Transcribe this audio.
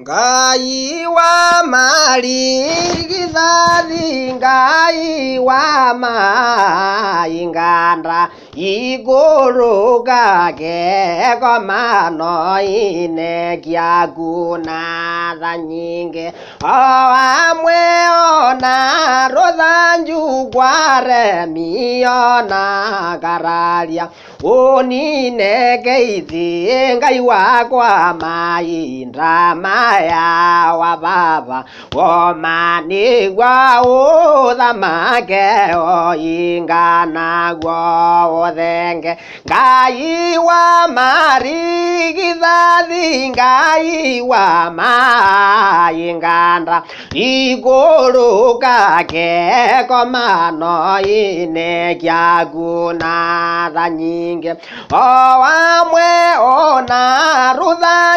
ngayiwa mali izazi ngayiwa mai nganda igorogage komano ine giagunaza nyinge oamweona oh, njugware miyona gararia ũninengeithi ngai wakwa mainda maya wa baba woma nĩgwa ũthamake oinganaguo ũthenge ngai wa marigithathi ngai wa maa inganda igũrũka koma no-inĩ guna nyingĩ o amwe ona rũtha